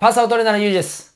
パーサートレーナーのゆうじです。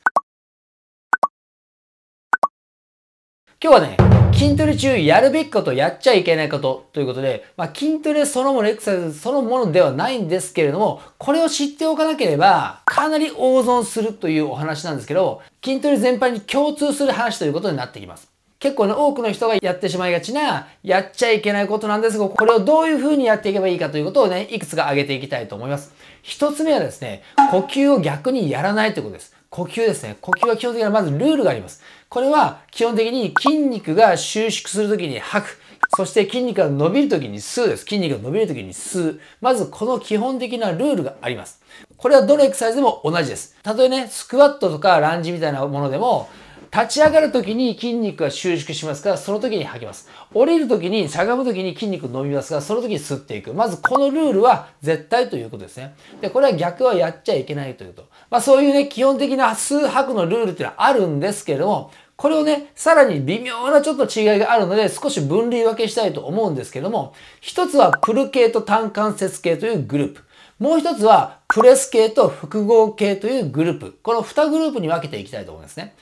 今日はね、筋トレ中やるべきことやっちゃいけないことということで、まあ、筋トレそのもの、エクササイズそのものではないんですけれども、これを知っておかなければ、かなり大損するというお話なんですけど、筋トレ全般に共通する話ということになってきます。結構ね、多くの人がやってしまいがちな、やっちゃいけないことなんですが、これをどういうふうにやっていけばいいかということをね、いくつか挙げていきたいと思います。一つ目はですね、呼吸を逆にやらないということです。呼吸ですね。呼吸は基本的にはまずルールがあります。これは基本的に筋肉が収縮するときに吐く。そして筋肉が伸びるときに吸うです。筋肉が伸びるときに吸う。まずこの基本的なルールがあります。これはどのエクササイズでも同じです。たとえね、スクワットとかランジみたいなものでも、立ち上がる時に筋肉が収縮しますから、その時に吐きます。降りる時に、しゃがむ時に筋肉伸びますから、その時に吸っていく。まずこのルールは絶対ということですね。で、これは逆はやっちゃいけないというと。まあそういうね、基本的な数拍のルールっていうのはあるんですけれども、これをね、さらに微妙なちょっと違いがあるので、少し分類分けしたいと思うんですけども、一つはプル系と単関節系というグループ。もう一つはプレス系と複合系というグループ。この2グループに分けていきたいと思いますね。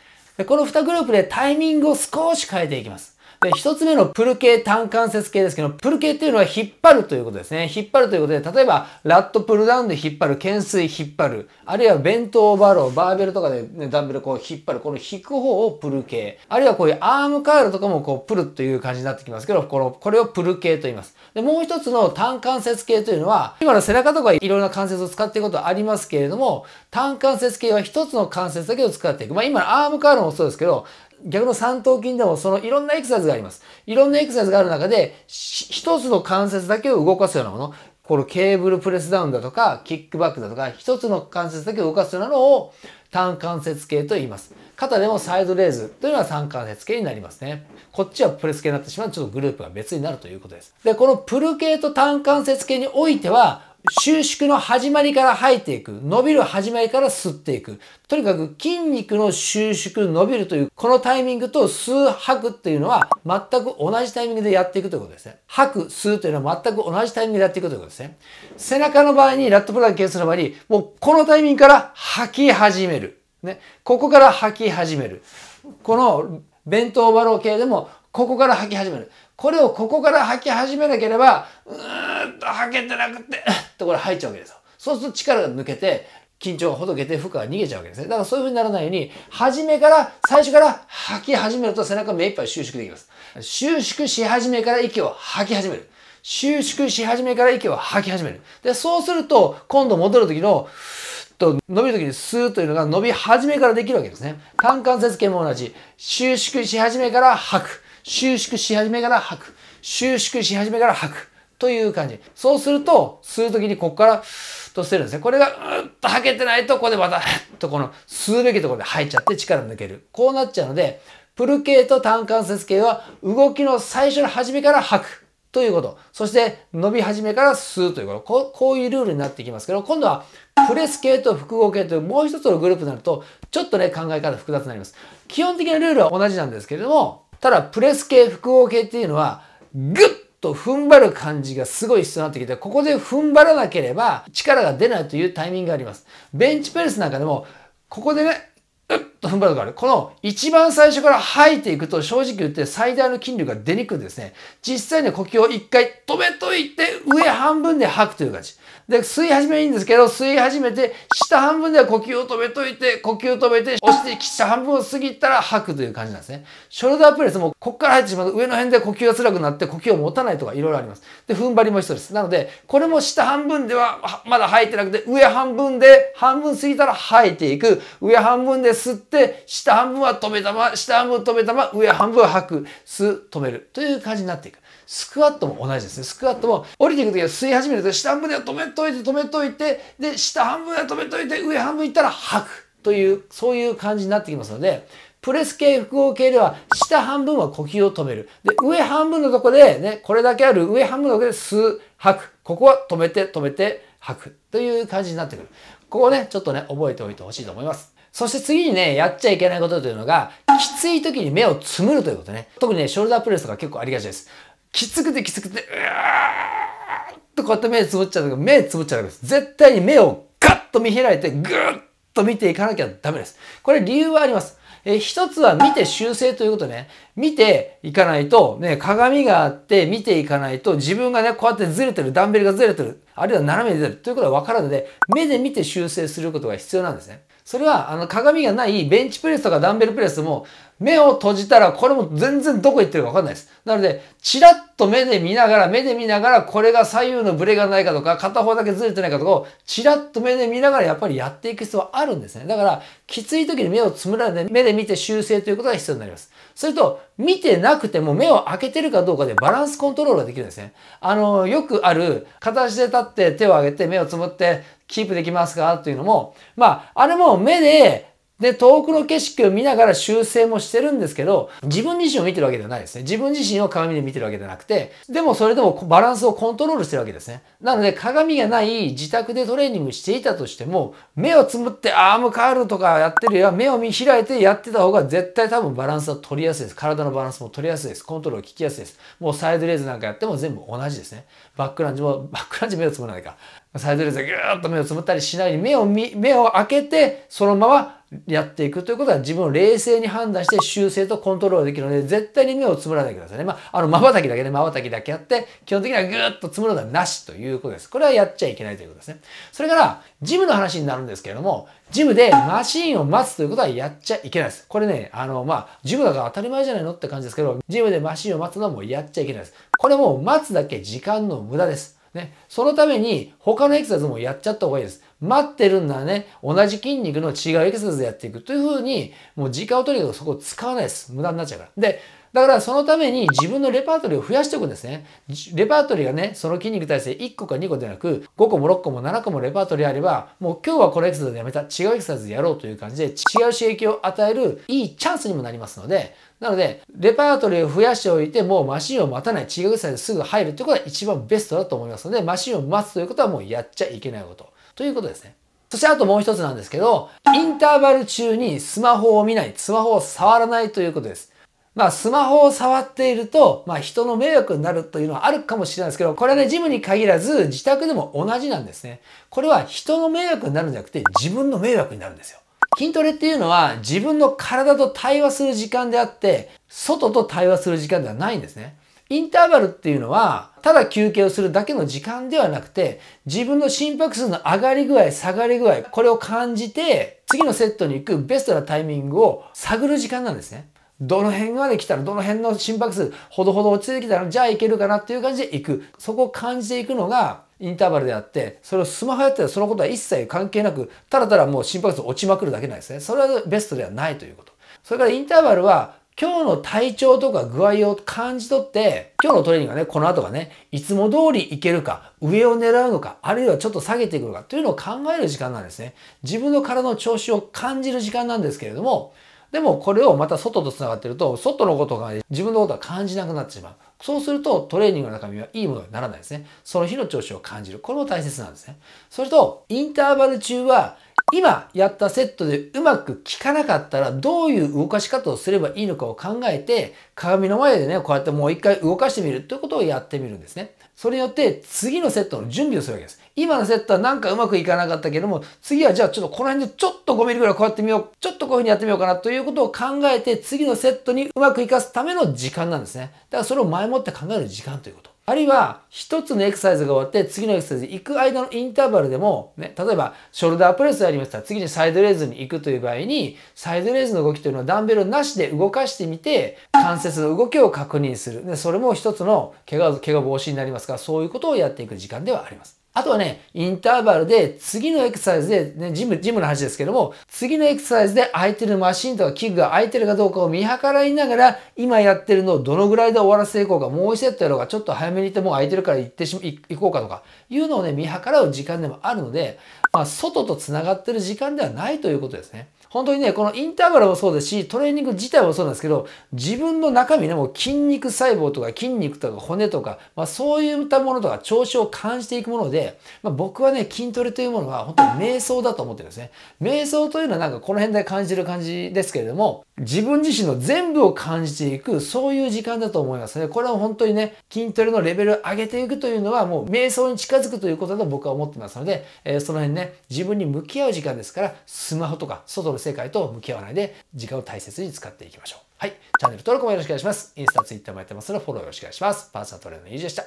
この2グループでタイミングを少し変えていきます。で、一つ目のプル系単関節系ですけど、プル系っていうのは引っ張るということですね。引っ張るということで、例えば、ラットプルダウンで引っ張る、懸垂引っ張る、あるいは弁当オーバーロー、バーベルとかで、ね、ダンベルこう引っ張る、この引く方をプル系。あるいはこういうアームカールとかもこうプルという感じになってきますけど、この、これをプル系と言います。で、もう一つの単関節系というのは、今の背中とかいろんな関節を使っていくことはありますけれども、単関節系は一つの関節だけを使っていく。まあ今のアームカールもそうですけど、逆の三頭筋でもそのいろんなエクササイズがあります。いろんなエクササイズがある中で、一つの関節だけを動かすようなもの、このケーブルプレスダウンだとか、キックバックだとか、一つの関節だけを動かすようなのを単関節系と言います。肩でもサイドレーズというのは単関節系になりますね。こっちはプレス系になってしまうちょっとグループが別になるということです。で、このプル系と単関節系においては、収縮の始まりから吐いていく。伸びる始まりから吸っていく。とにかく筋肉の収縮、伸びるという、このタイミングと吸う、吐くっていうのは全く同じタイミングでやっていくということですね。吐く、吸うというのは全く同じタイミングでやっていくということですね。背中の場合に、ラットプラグケースの場合に、もうこのタイミングから吐き始める。ね。ここから吐き始める。この弁当バロー系でも、ここから吐き始める。これをここから吐き始めなければ、うーっと吐けてなくて、とこれ吐いちゃうわけですよ。そうすると力が抜けて、緊張がほどけて負荷が逃げちゃうわけですね。だからそういう風にならないように、初めから、最初から吐き始めると背中目いっぱい収縮できます。収縮し始めから息を吐き始める。収縮し始めから息を吐き始める。で、そうすると、今度戻る時の、と伸びる時にスーというのが伸び始めからできるわけですね。単関節系も同じ。収縮し始めから吐く。収縮し始めから吐く。収縮し始めから吐く。という感じ。そうすると、吸うときにここからと吸てるんですね。これがうっと吐けてないと、ここでまた、とこの吸うべきところで吐いちゃって力抜ける。こうなっちゃうので、プル系と単関節系は動きの最初の初めから吐く。ということ。そして、伸び始めから吸うということ。こうこういうルールになってきますけど、今度はプレス系と複合系というもう一つのグループになると、ちょっとね、考え方複雑になります。基本的なルールは同じなんですけれども、ただプレス系複合系っていうのはグッと踏ん張る感じがすごい必要になってきてここで踏ん張らなければ力が出ないというタイミングがありますベンチプレスなんかでもここでねうっと踏ん張るとこある。この一番最初から吐いていくと正直言って最大の筋力が出にくいんですね。実際に呼吸を一回止めといて上半分で吐くという感じ。で、吸い始めいいんですけど、吸い始めて下半分では呼吸を止めといて、呼吸を止めて、押して下半分を過ぎたら吐くという感じなんですね。ショルダープレスもここから入ってしまうと上の辺で呼吸が辛くなって呼吸を持たないとかいろいろあります。で、踏ん張りも一緒です。なので、これも下半分ではまだ吐いてなくて、上半分で半分過ぎたら吐いていく。上半分で吸って、って下半分は止めたま下半分止めたま上半分は吐く吸止めるという感じになっていくスクワットも同じですねスクワットも降りていく時は吸い始めると下半分では止めといて止めといてで下半分は止めといて上半分いったら吐くというそういう感じになってきますのでプレス系、複合系では、下半分は呼吸を止める。で、上半分のとこで、ね、これだけある上半分のとこで吸う、吐く。ここは止めて、止めて、吐く。という感じになってくる。ここね、ちょっとね、覚えておいてほしいと思います。そして次にね、やっちゃいけないことというのが、きつい時に目をつむるということね。特にね、ショルダープレスとか結構ありがちです。きつくてきつくて、うーっとこうやって目つぶっちゃうと、目つぶっちゃうわけです。絶対に目をガッと見開いて、ぐーっと見ていかなきゃダメです。これ理由はあります。え一つは見て修正ということね。見ていかないと、ね、鏡があって見ていかないと、自分がね、こうやってずれてる、ダンベルがずれてる、あるいは斜めに出るということは分からいので、目で見て修正することが必要なんですね。それは、あの、鏡がないベンチプレスとかダンベルプレスも、目を閉じたら、これも全然どこ行ってるかわかんないです。なので、ちらっと目で見ながら、目で見ながら、これが左右のブレがないかとか、片方だけずれてないかとかを、ちらっと目で見ながらやっぱりやっていく必要はあるんですね。だから、きつい時に目をつむらないで、目で見て修正ということが必要になります。それと、見てなくても目を開けてるかどうかでバランスコントロールができるんですね。あの、よくある、片足で立って手を上げて目をつむってキープできますかというのも、まあ、あれも目でで、遠くの景色を見ながら修正もしてるんですけど、自分自身を見てるわけではないですね。自分自身を鏡で見てるわけではなくて、でもそれでもバランスをコントロールしてるわけですね。なので、鏡がない自宅でトレーニングしていたとしても、目をつむってアームカールとかやってるよりは、目を見開いてやってた方が絶対多分バランスは取りやすいです。体のバランスも取りやすいです。コントロール効きやすいです。もうサイドレーズなんかやっても全部同じですね。バックランジも、バックランジ目をつむらないか。サイドレーズでぐーッと目をつぶったりしない目を目を開けて、そのままやっていくということは自分を冷静に判断して修正とコントロールできるので、絶対に目をつぶらないでくださいね。まあ、あの、たきだけね、たきだけやって、基本的にはぐーッとつむるのはなしということです。これはやっちゃいけないということですね。それから、ジムの話になるんですけれども、ジムでマシンを待つということはやっちゃいけないです。これね、あの、まあ、ジムだから当たり前じゃないのって感じですけど、ジムでマシンを待つのはもうやっちゃいけないです。これもう待つだけ時間の無駄です。ね、そのために他のエクササイズもやっちゃった方がいいです。待ってるんならね、同じ筋肉の違うエクササイズやっていくというふうに、もう時間をとにかくそこを使わないです。無駄になっちゃうから。で、だからそのために自分のレパートリーを増やしておくんですね。レパートリーがね、その筋肉体制1個か2個ではなく、5個も6個も7個もレパートリーあれば、もう今日はこのエクササイズやめた、違うエクササイズやろうという感じで、違う刺激を与えるいいチャンスにもなりますので、なので、レパートリーを増やしておいて、もうマシンを待たない、違うエクササイズすぐ入るということが一番ベストだと思いますので、マシンを待つということはもうやっちゃいけないこと。ということですね。そしてあともう一つなんですけど、インターバル中にスマホを見ない、スマホを触らないということです。まあ、スマホを触っていると、まあ、人の迷惑になるというのはあるかもしれないですけど、これはね、ジムに限らず、自宅でも同じなんですね。これは人の迷惑になるんじゃなくて、自分の迷惑になるんですよ。筋トレっていうのは、自分の体と対話する時間であって、外と対話する時間ではないんですね。インターバルっていうのは、ただ休憩をするだけの時間ではなくて、自分の心拍数の上がり具合、下がり具合、これを感じて、次のセットに行くベストなタイミングを探る時間なんですね。どの辺まで来たら、どの辺の心拍数、ほどほど落ちてきたら、じゃあいけるかなっていう感じで行く。そこを感じていくのが、インターバルであって、それをスマホやったらそのことは一切関係なく、ただただもう心拍数落ちまくるだけなんですね。それはベストではないということ。それからインターバルは、今日の体調とか具合を感じ取って、今日のトレーニングがね、この後がね、いつも通りいけるか、上を狙うのか、あるいはちょっと下げていくのかというのを考える時間なんですね。自分の体の調子を感じる時間なんですけれども、でもこれをまた外と繋がってると、外のことが自分のことは感じなくなってしまう。そうするとトレーニングの中身はいいものにならないですね。その日の調子を感じる。これも大切なんですね。それと、インターバル中は今やったセットでうまく効かなかったらどういう動かし方をすればいいのかを考えて鏡の前でねこうやってもう一回動かしてみるということをやってみるんですね。それによって次のセットの準備をするわけです。今のセットはなんかうまくいかなかったけども、次はじゃあちょっとこの辺でちょっと5ミリぐらいこうやってみよう。ちょっとこういうふうにやってみようかなということを考えて次のセットにうまく活かすための時間なんですね。だからそれを前もって考える時間ということ。あるいは一つのエクササイズが終わって次のエクササイズ行く間のインターバルでも、ね、例えばショルダープレスやりました次にサイドレーズに行くという場合にサイドレーズの動きというのはダンベルなしで動かしてみて関節の動きを確認する。でそれも一つの怪我怪我防止になりますからそういうことをやっていく時間ではあります。あとはね、インターバルで次のエクササイズで、ね、ジム、ジムの話ですけども、次のエクササイズで空いてるマシンとか器具が空いてるかどうかを見計らいながら、今やってるのをどのぐらいで終わらせていこうか、もう1セットやろうか、ちょっと早めに行ってもう空いてるから行ってし、行こうかとか、いうのをね、見計らう時間でもあるので、まあ、外と繋がってる時間ではないということですね。本当にね、このインターバルもそうですし、トレーニング自体もそうなんですけど、自分の中身ね、もう筋肉細胞とか筋肉とか骨とか、まあそういったものとか調子を感じていくもので、まあ、僕はね、筋トレというものは本当に瞑想だと思ってるんですね。瞑想というのはなんかこの辺で感じる感じですけれども、自分自身の全部を感じていく、そういう時間だと思いますね。これは本当にね、筋トレのレベル上げていくというのは、もう瞑想に近づくということだと僕は思ってますので、えー、その辺ね、自分に向き合う時間ですから、スマホとか外の世界と向き合わないで、時間を大切に使っていきましょう。はい。チャンネル登録もよろしくお願いします。インスタ、ツイッターもやってますので、フォローよろしくお願いします。パーソナルトレーナーのゆうじでした。